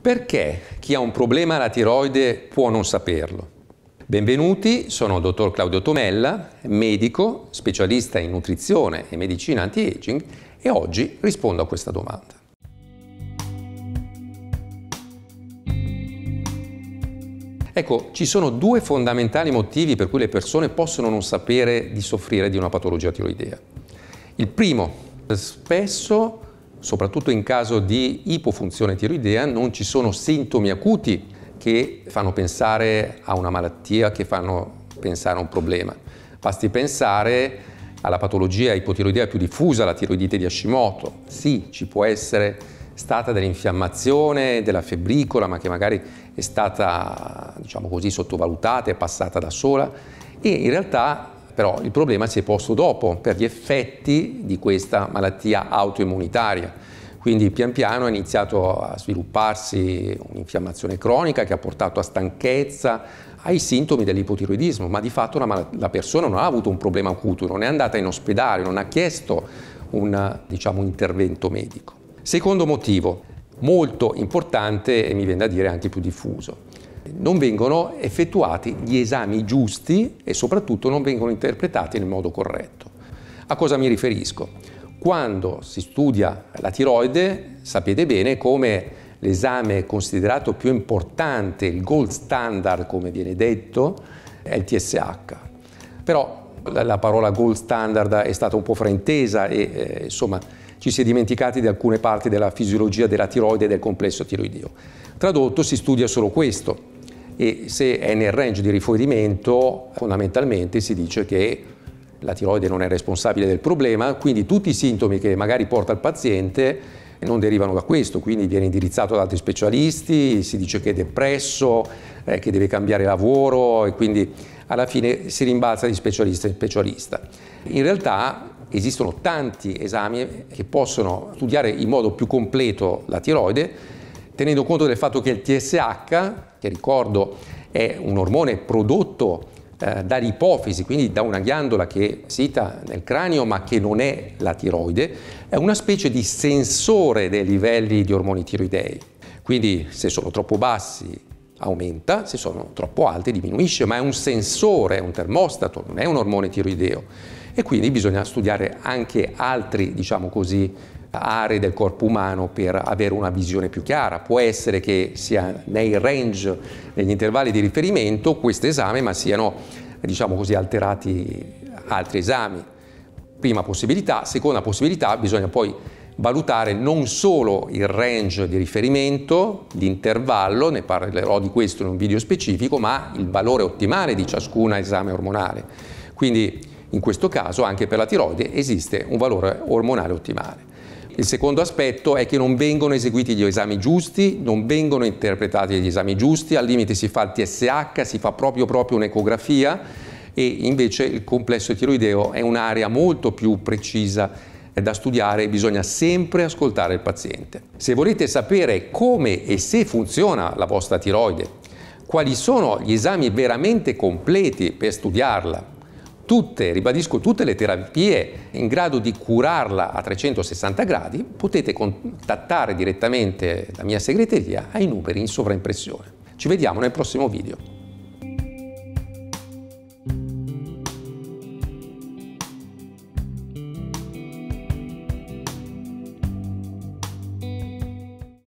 Perché chi ha un problema alla tiroide può non saperlo? Benvenuti, sono il dottor Claudio Tomella, medico, specialista in nutrizione e medicina anti-aging e oggi rispondo a questa domanda. Ecco, ci sono due fondamentali motivi per cui le persone possono non sapere di soffrire di una patologia tiroidea. Il primo, spesso soprattutto in caso di ipofunzione tiroidea, non ci sono sintomi acuti che fanno pensare a una malattia, che fanno pensare a un problema. Basti pensare alla patologia ipotiroidea più diffusa, la tiroidite di Hashimoto. Sì, ci può essere stata dell'infiammazione, della febbricola, ma che magari è stata, diciamo così, sottovalutata, è passata da sola e in realtà però il problema si è posto dopo per gli effetti di questa malattia autoimmunitaria. Quindi pian piano è iniziato a svilupparsi un'infiammazione cronica che ha portato a stanchezza, ai sintomi dell'ipotiroidismo, ma di fatto la, la, persona non ha avuto un problema acuto, non è andata in ospedale, non ha chiesto un diciamo, intervento medico. Secondo motivo, molto importante e mi viene da dire anche più diffuso, non vengono effettuati gli esami giusti e soprattutto non vengono interpretati nel modo corretto. A cosa mi riferisco? Quando si studia la tiroide sapete bene come l'esame considerato più importante, il gold standard come viene detto, è il TSH. Però la parola gold standard è stata un po' fraintesa e eh, insomma ci si è dimenticati di alcune parti della fisiologia della tiroide e del complesso tiroideo. Tradotto si studia solo questo e se è nel range di rifornimento fondamentalmente si dice che la tiroide non è responsabile del problema, quindi tutti i sintomi che magari porta il paziente non derivano da questo, quindi viene indirizzato ad altri specialisti, si dice che è depresso, eh, che deve cambiare lavoro e quindi alla fine si rimbalza di specialista in specialista. In realtà esistono tanti esami che possono studiare in modo più completo la tiroide tenendo conto del fatto che il TSH, che ricordo è un ormone prodotto eh, dall'ipofisi, quindi da una ghiandola che sita nel cranio ma che non è la tiroide, è una specie di sensore dei livelli di ormoni tiroidei. Quindi se sono troppo bassi aumenta, se sono troppo alti diminuisce, ma è un sensore, è un termostato, non è un ormone tiroideo. E quindi bisogna studiare anche altri, diciamo così, aree del corpo umano per avere una visione più chiara. Può essere che sia nei range, negli intervalli di riferimento, questo esame, ma siano, diciamo così, alterati altri esami. Prima possibilità, seconda possibilità, bisogna poi valutare non solo il range di riferimento, l'intervallo, ne parlerò di questo in un video specifico, ma il valore ottimale di ciascun esame ormonale. Quindi in questo caso anche per la tiroide esiste un valore ormonale ottimale. Il secondo aspetto è che non vengono eseguiti gli esami giusti, non vengono interpretati gli esami giusti, al limite si fa il TSH, si fa proprio proprio un'ecografia e invece il complesso tiroideo è un'area molto più precisa eh, da studiare bisogna sempre ascoltare il paziente. Se volete sapere come e se funziona la vostra tiroide, quali sono gli esami veramente completi per studiarla tutte, ribadisco, tutte le terapie in grado di curarla a 360 gradi, potete contattare direttamente la mia segreteria ai numeri in sovraimpressione. Ci vediamo nel prossimo video.